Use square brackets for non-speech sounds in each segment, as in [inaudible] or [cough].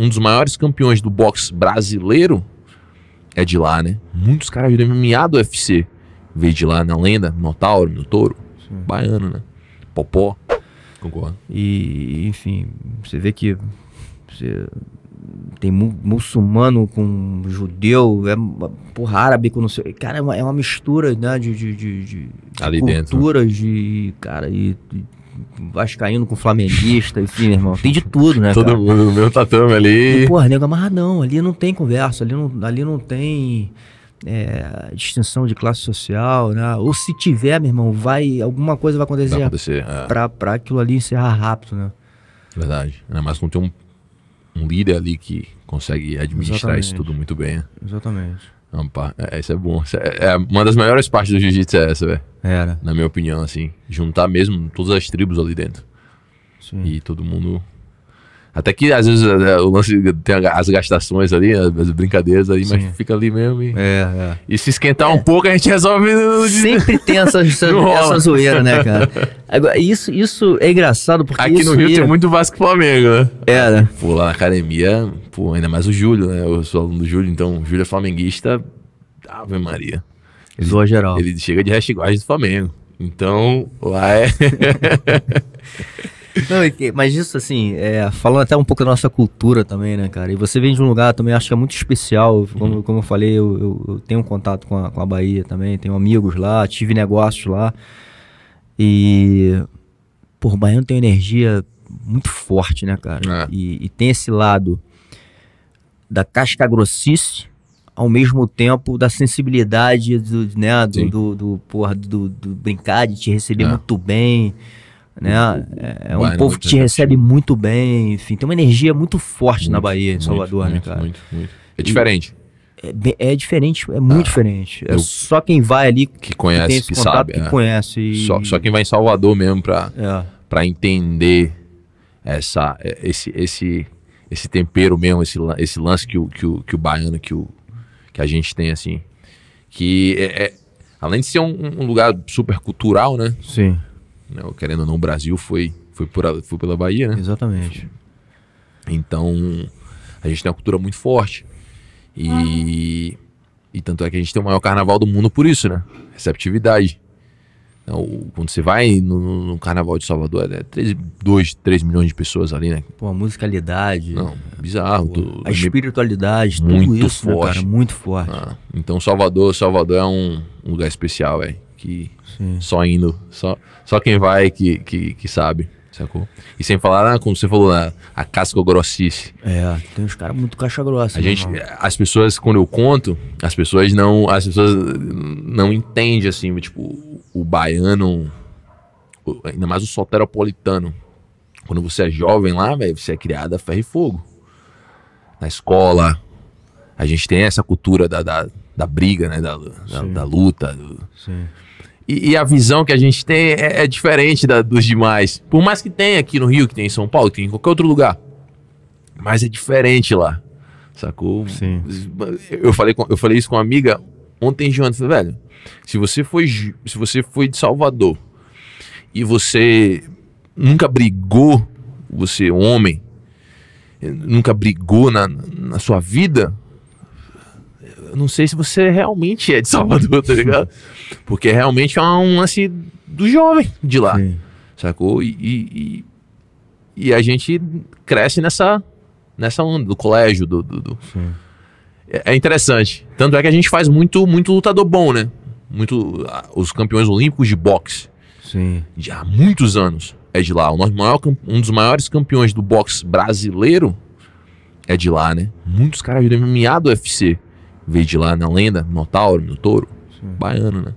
um dos maiores campeões do boxe brasileiro é de lá, né? Muitos caras viram MMA do UFC. Veio de lá na né? lenda, Minotauro, Minotouro, Sim. baiano, né? Popó. Concordo. E, enfim, você vê que você tem mu muçulmano com judeu, é porra, árabe com não sei. Cara, é uma, é uma mistura né, de, de, de, de, de né? culturas, dentro. de. Cara, e, e vascaíno com flamenguista, enfim, meu irmão. Tem de tudo, né? Todo mundo no meu tatame ali. E, porra, nego amarradão. Ali não tem conversa, ali não, ali não tem é, distinção de classe social, né? Ou se tiver, meu irmão, vai, alguma coisa vai acontecer, vai acontecer é. pra, aquilo ali encerrar rápido, né? Verdade. Ainda mais quando tem um, um líder ali que consegue administrar Exatamente. isso tudo muito bem. Exatamente. É, isso é, é bom. é, é, uma das melhores partes do jiu-jitsu é essa, velho. Era. É, né? Na minha opinião, assim. Juntar mesmo todas as tribos ali dentro. Sim. E todo mundo até que às vezes é, o lance tem as gastações ali, as brincadeiras ali, Sim. mas fica ali mesmo. E, é, é. e se esquentar é. um pouco, a gente resolve. Sempre tem essa, [laughs] essa zoeira, né, cara? Agora, isso, isso é engraçado porque. Aqui no Rio ia... tem muito Vasco Flamengo, né? É, né? Pô, lá na academia, pô, ainda mais o Júlio, né? Eu sou aluno do Júlio, então o Júlio é flamenguista. Ave Maria. Ele, Zoa geral. Ele chega de hashtag do Flamengo. Então, lá é. [laughs] Não, mas isso, assim, é, falando até um pouco da nossa cultura também, né, cara? E você vem de um lugar também, acho que é muito especial. Como, uhum. como eu falei, eu, eu, eu tenho contato com a, com a, Bahia também, tenho amigos lá, tive negócios lá. E. Por, o tem energia muito forte, né, cara? É. E, e, tem esse lado da casca grossice ao mesmo tempo da sensibilidade do, né, do, do, do, porra, do, do, brincar, de te receber é. muito bem né? Uhum. É, é um é povo que te recebe muito bem, enfim, tem uma energia muito forte muito, na Bahia, em Salvador, né, muito, né, cara? Muito, muito. É diferente. É, é, diferente, é muito ah, diferente. É só quem vai ali que conhece, que, que contato, sabe, que é. conhece. E... Só, só quem vai em Salvador mesmo para é. Pra entender essa, é, esse, esse, esse tempero mesmo, esse, esse lance que o, que o, que o baiano, que, o, que a gente tem assim. Que é, além de ser um, um lugar super cultural, né? Sim né? Querendo ou não, o Brasil foi, foi, por, foi pela Bahia, né? Exatamente. Então, a gente tem uma cultura muito forte. E, uhum. e tanto é que a gente tem o maior carnaval do mundo por isso, né? Receptividade. Então, quando você vai no, no Carnaval de Salvador, é 3, 2, 3 milhões de pessoas ali, né? Pô, a musicalidade. Não, bizarro. Pô, a espiritualidade, muito tudo isso, forte. Né, cara? Muito forte. Ah, então, Salvador, Salvador é um, um lugar especial, velho que Sim. só indo, só, só quem vai que, que, que sabe. Sacou? E sem falar, né, como você falou, a, né, a casca grossice. É, tem uns caras muito caixa grossa. A né, gente, as pessoas, quando eu conto, as pessoas não, as pessoas não entendem, assim, tipo, o baiano, ainda mais o solteropolitano. Quando você é jovem lá, velho, você é criado a ferro e fogo. Na escola, a gente tem essa cultura da, da, da briga, né? Da, da, da luta. Do... E, e, a visão que a gente tem é, é diferente da, dos demais. Por mais que tenha aqui no Rio, que tem em São Paulo, que tem em qualquer outro lugar. Mas é diferente lá. Sacou? Sim. Eu falei, com, eu falei isso com uma amiga ontem de ontem. Falei, velho, se você foi, se você foi de Salvador e você nunca brigou, você homem, nunca brigou na, na sua vida, não sei se você realmente é de Salvador, tá ligado? Porque realmente é um lance do jovem de lá, Sim. sacou? E, e, e, a gente cresce nessa, nessa onda do colégio, do... do, do... É, é, interessante. Tanto é que a gente faz muito, muito lutador bom, né? Muito, os campeões olímpicos de boxe. Sim. Já há muitos anos é de lá. O nosso maior, um dos maiores campeões do boxe brasileiro é de lá, né? Muitos caras viram MMA do UFC. Veio de lá na lenda, Minotauro, Minotouro. Baiano, né?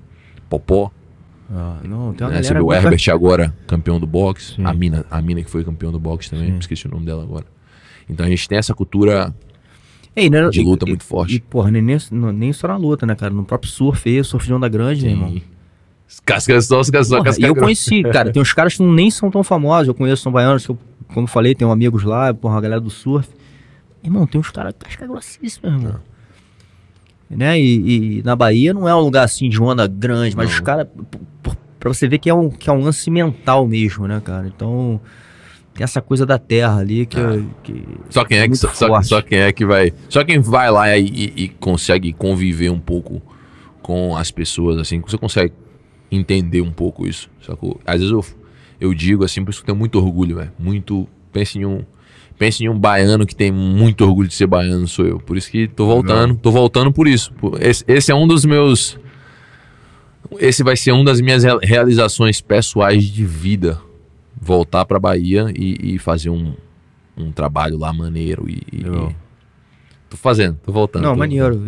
Popó. Ah, não, tem uma né? Você viu o Herbert agora, campeão do boxe. A mina, a mina que foi campeão do boxe também, Sim. esqueci o nome dela agora. Então a gente tem essa cultura Ei, não, é- de luta e, muito e, forte. E, porra, nem, nem, só na luta, né, cara? No próprio surf aí, surf de onda grande, Sim. né, irmão? Casca só, casca só, casca Eu conheci, cara. Tem uns caras que nem são tão famosos. Eu conheço, são baianos, que eu, como falei, tem amigos lá, porra, a galera do surf. Irmão, tem uns caras casca grossíssima, irmão. Tá né? E, e, na Bahia não é um lugar assim de onda grande, mas não. os caras. Pra você ver que é, um, que é um lance mental mesmo, né, cara? Então. Tem essa coisa da terra ali que. É. que só, quem é, é que, só, só, só, quem é que vai. Só quem vai lá e, e, e, consegue conviver um pouco com as pessoas, assim, você consegue entender um pouco isso. Só que, às vezes eu, eu digo assim, por isso que eu tenho muito orgulho, velho. Muito. Pense em um pensa em um baiano que tem muito orgulho de ser baiano, sou eu. Por isso que tô voltando, tô voltando por isso. Esse, esse é um dos meus. Esse vai ser uma das minhas realizações pessoais de vida. Voltar pra Bahia e, e fazer um, um trabalho lá maneiro. E, e, tô fazendo, tô voltando. Não, tô... maneiro.